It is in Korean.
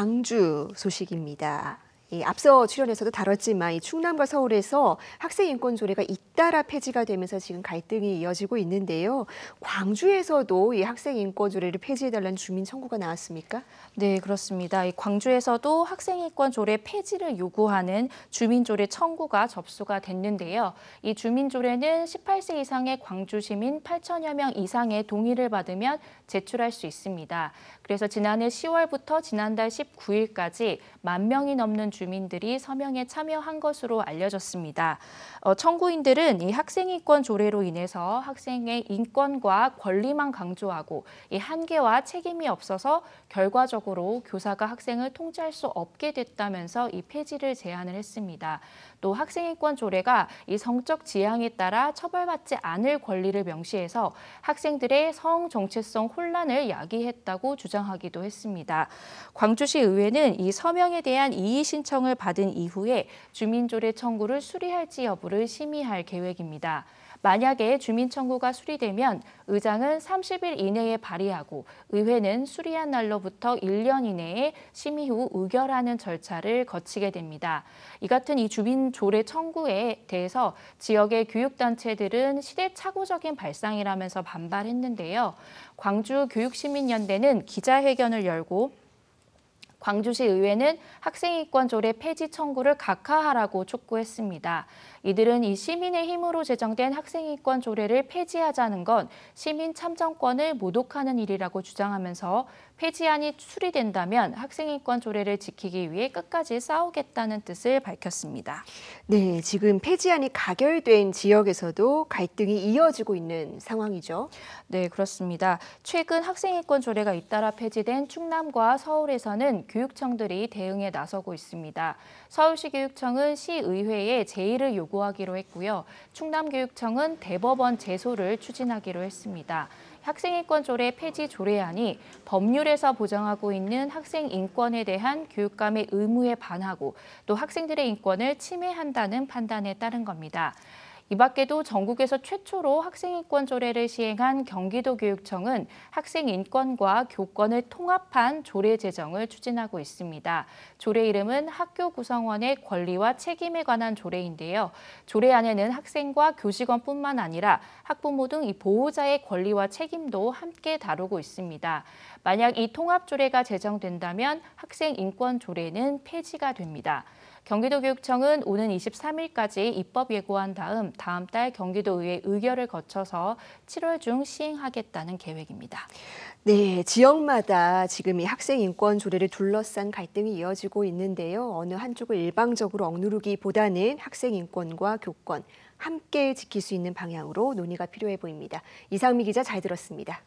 광주 소식입니다. 이 앞서 출연에서도 다뤘지만 이 충남과 서울에서 학생 인권 조례가 잇따라 폐지가 되면서 지금 갈등이 이어지고 있는데요. 광주에서도 이 학생 인권 조례를 폐지해달라는 주민 청구가 나왔습니까? 네, 그렇습니다. 이 광주에서도 학생 인권 조례 폐지를 요구하는 주민 조례 청구가 접수가 됐는데요. 이 주민 조례는 18세 이상의 광주 시민 8천여 명 이상의 동의를 받으면 제출할 수 있습니다. 그래서 지난해 10월부터 지난달 19일까지 만 명이 넘는 주 주민들이 서명에 참여한 것으로 알려졌습니다. 어, 청구인들은 이 학생인권 조례로 인해서 학생의 인권과 권리만 강조하고 이 한계와 책임이 없어서 결과적으로 교사가 학생을 통제할 수 없게 됐다면서 이 폐지를 제안을 했습니다. 또 학생인권 조례가 이 성적 지향에 따라 처벌받지 않을 권리를 명시해서 학생들의 성 정체성 혼란을 야기했다고 주장하기도 했습니다. 광주시 의회는 이 서명에 대한 이의 신청 신청을 받은 이후에 주민조례 청구를 수리할지 여부를 심의할 계획입니다. 만약에 주민 청구가 수리되면 의장은 30일 이내에 발의하고 의회는 수리한 날로부터 1년 이내에 심의 후 의결하는 절차를 거치게 됩니다. 이 같은 이 주민 조례 청구에 대해서 지역의 교육단체들은 시대착오적인 발상이라면서 반발했는데요. 광주 교육시민연대는 기자회견을 열고 광주시 의회는 학생인권조례 폐지 청구를 각하하라고 촉구했습니다. 이들은 이 시민의 힘으로 제정된 학생인권조례를 폐지하자는 건 시민 참정권을 모독하는 일이라고 주장하면서 폐지안이 수리된다면 학생인권조례를 지키기 위해 끝까지 싸우겠다는 뜻을 밝혔습니다. 네, 지금 폐지안이 가결된 지역에서도 갈등이 이어지고 있는 상황이죠. 네, 그렇습니다. 최근 학생인권 조례가 잇따라 폐지된 충남과 서울에서는 교육청들이 대응에 나서고 있습니다. 서울시 교육청은 시의회에 제의를 요구하기로 했고요. 충남교육청은 대법원 제소를 추진하기로 했습니다. 학생인권 조례 폐지 조례안이 법률에서 보장하고 있는 학생 인권에 대한 교육감의 의무에 반하고 또 학생들의 인권을 침해한다는 판단에 따른 겁니다. 이 밖에도 전국에서 최초로 학생인권 조례를 시행한 경기도교육청은 학생인권과 교권을 통합한 조례 제정을 추진하고 있습니다. 조례 이름은 학교 구성원의 권리와 책임에 관한 조례인데요. 조례 안에는 학생과 교직원뿐만 아니라 학부모 등 이 보호자의 권리와 책임도 함께 다루고 있습니다. 만약 이 통합 조례가 제정된다면 학생인권 조례는 폐지가 됩니다. 경기도교육청은 오는 23일까지 입법 예고한 다음 다음 달 경기도의회 의결을 거쳐서 7월 중 시행하겠다는 계획입니다. 네, 지역마다 지금 이 학생 인권 조례를 둘러싼 갈등이 이어지고 있는데요. 어느 한쪽을 일방적으로 억누르기보다는 학생 인권과 교권 함께 지킬 수 있는 방향으로 논의가 필요해 보입니다. 이상미 기자 잘 들었습니다.